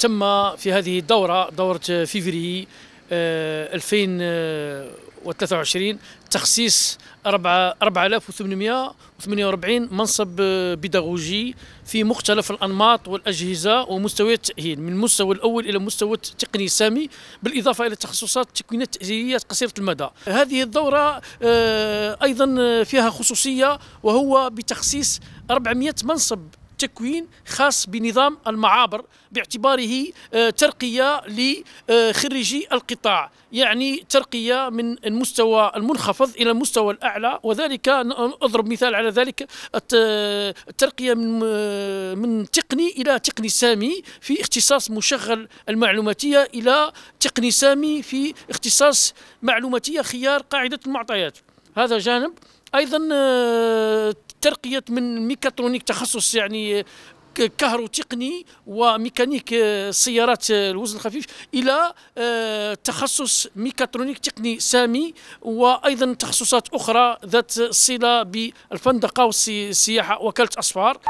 تم في هذه الدورة دورة فيفري 2023 آه، تخصيص 4848 منصب بيداغوجي في مختلف الانماط والاجهزه ومستوى التاهيل من المستوى الاول الى مستوى تقني سامي بالاضافه الى تخصصات تكوينات تاهيليه قصيره المدى. هذه الدوره آه، ايضا فيها خصوصيه وهو بتخصيص 400 منصب تكوين خاص بنظام المعابر باعتباره آه، ترقية لخريجي القطاع يعني ترقية من المستوى المنخفض إلى المستوى الأعلى وذلك أضرب مثال على ذلك الترقية من آه، من تقني إلى تقني سامي في اختصاص مشغل المعلوماتية إلى تقني سامي في اختصاص معلوماتية خيار قاعدة المعطيات هذا جانب ايضا آه، ترقيه من ميكاترونيك تخصص يعني كهروتقني وميكانيك آه، سيارات آه، الوزن الخفيف الى تخصص ميكاترونيك تقني سامي وايضا تخصصات اخرى ذات صله بالفندقه والسياحه وكاله اصفار